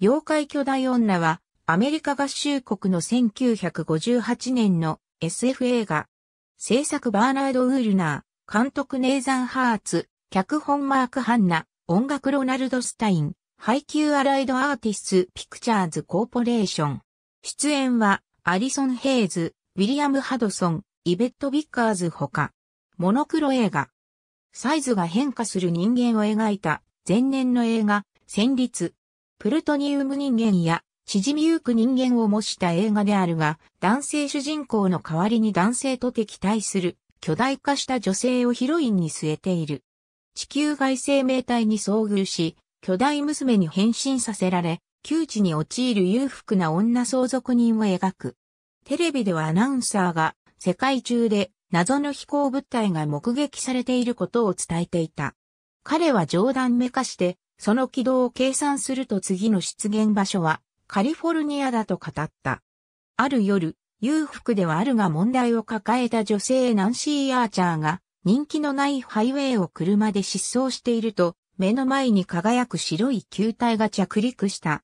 妖怪巨大女は、アメリカ合衆国の1958年の SF 映画。制作バーナード・ウールナー、監督ネーザン・ハーツ、脚本マーク・ハンナ、音楽ロナルド・スタイン、配給アライド・アーティス・ピクチャーズ・コーポレーション。出演は、アリソン・ヘイズ、ウィリアム・ハドソン、イベット・ビッカーズほか、モノクロ映画。サイズが変化する人間を描いた前年の映画、戦慄。プルトニウム人間や、縮みゆく人間を模した映画であるが、男性主人公の代わりに男性と敵対する、巨大化した女性をヒロインに据えている。地球外生命体に遭遇し、巨大娘に変身させられ、窮地に陥る裕福な女相続人を描く。テレビではアナウンサーが、世界中で謎の飛行物体が目撃されていることを伝えていた。彼は冗談めかして、その軌道を計算すると次の出現場所はカリフォルニアだと語った。ある夜、裕福ではあるが問題を抱えた女性ナンシー・アーチャーが人気のないハイウェイを車で失踪していると目の前に輝く白い球体が着陸した。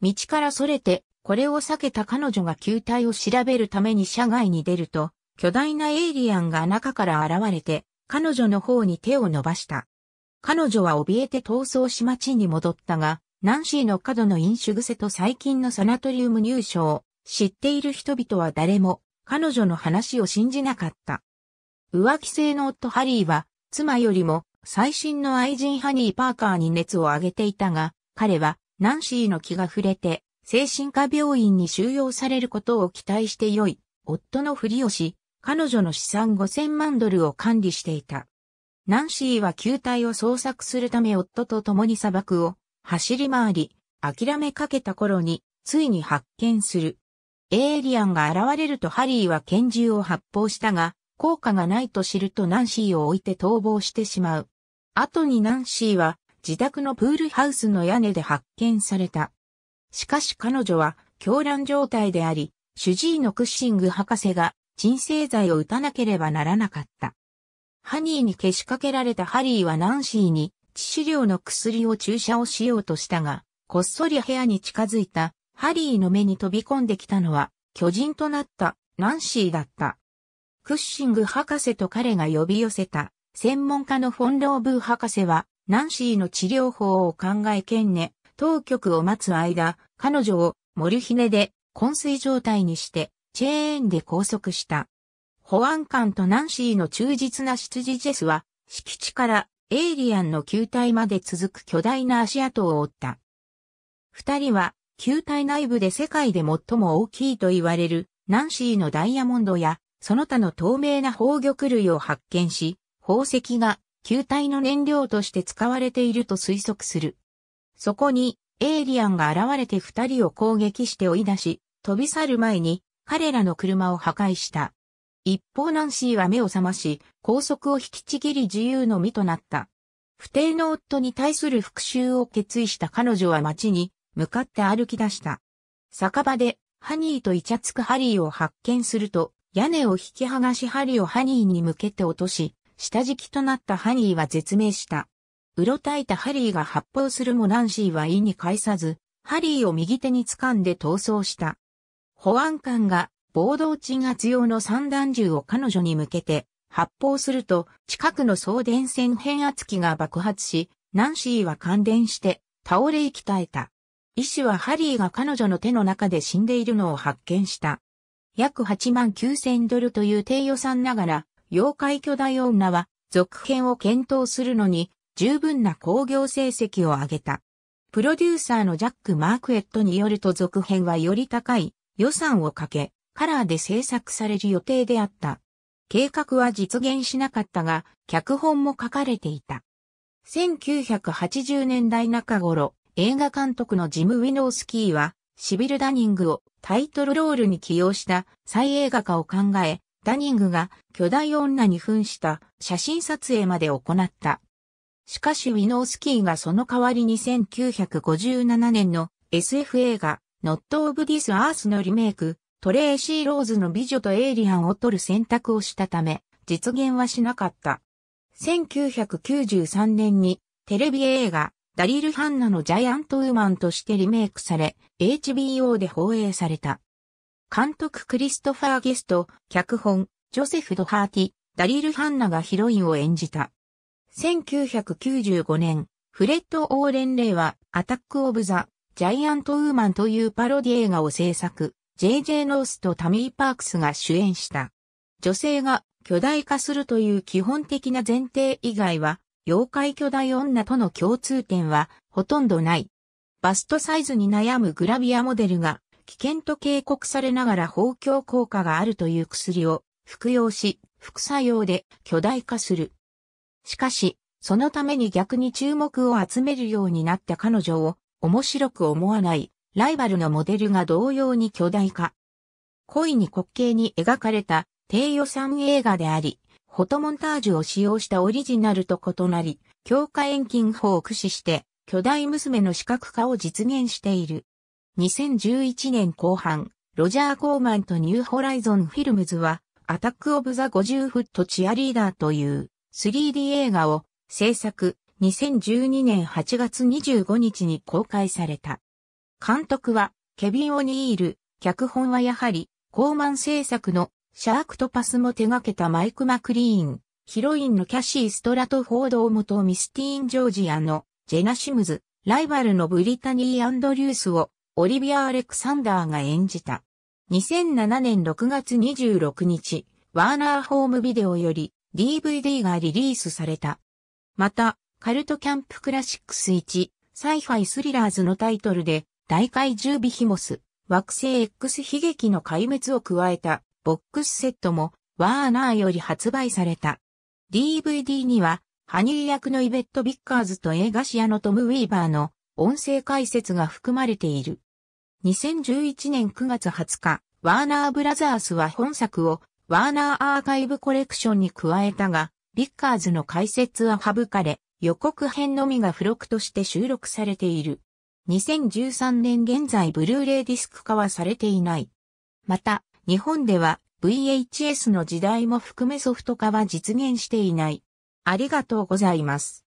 道から逸れてこれを避けた彼女が球体を調べるために車外に出ると巨大なエイリアンが中から現れて彼女の方に手を伸ばした。彼女は怯えて逃走し町に戻ったが、ナンシーの過度の飲酒癖と最近のサナトリウム入賞、知っている人々は誰も彼女の話を信じなかった。浮気性の夫ハリーは、妻よりも最新の愛人ハニー・パーカーに熱を上げていたが、彼はナンシーの気が触れて、精神科病院に収容されることを期待して良い、夫のふりをし、彼女の資産5000万ドルを管理していた。ナンシーは球体を捜索するため夫と共に砂漠を走り回り、諦めかけた頃に、ついに発見する。エイリアンが現れるとハリーは拳銃を発砲したが、効果がないと知るとナンシーを置いて逃亡してしまう。後にナンシーは自宅のプールハウスの屋根で発見された。しかし彼女は狂乱状態であり、主治医のクッシング博士が鎮静剤を打たなければならなかった。ハニーにけしかけられたハリーはナンシーに致死量の薬を注射をしようとしたが、こっそり部屋に近づいたハリーの目に飛び込んできたのは巨人となったナンシーだった。クッシング博士と彼が呼び寄せた専門家のフォンローブー博士はナンシーの治療法を考えけんね、当局を待つ間、彼女をモルヒネで昏睡状態にしてチェーンで拘束した。保安官とナンシーの忠実な執事ジェスは、敷地からエイリアンの球体まで続く巨大な足跡を追った。二人は、球体内部で世界で最も大きいと言われる、ナンシーのダイヤモンドや、その他の透明な宝玉類を発見し、宝石が球体の燃料として使われていると推測する。そこに、エイリアンが現れて二人を攻撃して追い出し、飛び去る前に、彼らの車を破壊した。一方ナンシーは目を覚まし、拘束を引きちぎり自由の身となった。不定の夫に対する復讐を決意した彼女は街に向かって歩き出した。酒場でハニーとイチャつくハリーを発見すると、屋根を引き剥がしハリーをハニーに向けて落とし、下敷きとなったハニーは絶命した。うろたいたハリーが発砲するもナンシーは意に介さず、ハリーを右手に掴んで逃走した。保安官が暴動鎮圧用の散弾銃を彼女に向けて発砲すると近くの送電線変圧器が爆発し、ナンシーは感電して倒れ息絶えた。医師はハリーが彼女の手の中で死んでいるのを発見した。約8万9000ドルという低予算ながら、妖怪巨大女は続編を検討するのに十分な興行成績を上げた。プロデューサーのジャック・マークエットによると続編はより高い予算をかけ、カラーで制作される予定であった。計画は実現しなかったが、脚本も書かれていた。1980年代中頃、映画監督のジム・ウィノースキーは、シビル・ダニングをタイトルロールに起用した再映画化を考え、ダニングが巨大女に扮した写真撮影まで行った。しかしウィノースキーがその代わりに1957年の SF 映画、ノット・オブ・ディス・アースのリメイク、トレーシー・ローズの美女とエイリアンを撮る選択をしたため、実現はしなかった。1993年にテレビ映画ダリル・ハンナのジャイアントウーマンとしてリメイクされ、HBO で放映された。監督クリストファー・ゲスト、脚本、ジョセフ・ドハーティ、ダリル・ハンナがヒロインを演じた。1995年、フレッド・オーレン・レイはアタック・オブ・ザ・ジャイアント・ウーマンというパロディ映画を制作。JJ ノースとタミー・パークスが主演した。女性が巨大化するという基本的な前提以外は、妖怪巨大女との共通点はほとんどない。バストサイズに悩むグラビアモデルが危険と警告されながら包協効果があるという薬を服用し、副作用で巨大化する。しかし、そのために逆に注目を集めるようになった彼女を面白く思わないライバルのモデルが同様に巨大化。恋に滑稽に描かれた低予算映画であり、フォトモンタージュを使用したオリジナルと異なり、強化遠近法を駆使して、巨大娘の視覚化を実現している。2011年後半、ロジャー・コーマンとニューホライゾン・フィルムズは、アタック・オブ・ザ・50フット・チアリーダーという 3D 映画を制作、2012年8月25日に公開された。監督は、ケビン・オニール、脚本はやはり、コーマン制作の、シャークトパスも手掛けたマイク・マクリーン、ヒロインのキャシー・ストラトフォードを元ミスティーン・ジョージアの、ジェナ・シムズ、ライバルのブリタニー・アンドリュースを、オリビア・アレクサンダーが演じた。2007年6月26日、ワーナーホームビデオより DVD がリリースされた。また、カルトキャンプクラシックス1、サイファイスリラーズのタイトルで大怪獣ビヒモス、惑星 X 悲劇の壊滅を加えたボックスセットもワーナーより発売された。DVD には、ハニー役のイベット・ビッカーズと映画シアのトム・ウィーバーの音声解説が含まれている。2011年9月20日、ワーナーブラザースは本作をワーナーアーカイブコレクションに加えたが、ビッカーズの解説は省かれ、予告編のみが付録として収録されている。2013年現在ブルーレイディスク化はされていない。また、日本では VHS の時代も含めソフト化は実現していない。ありがとうございます。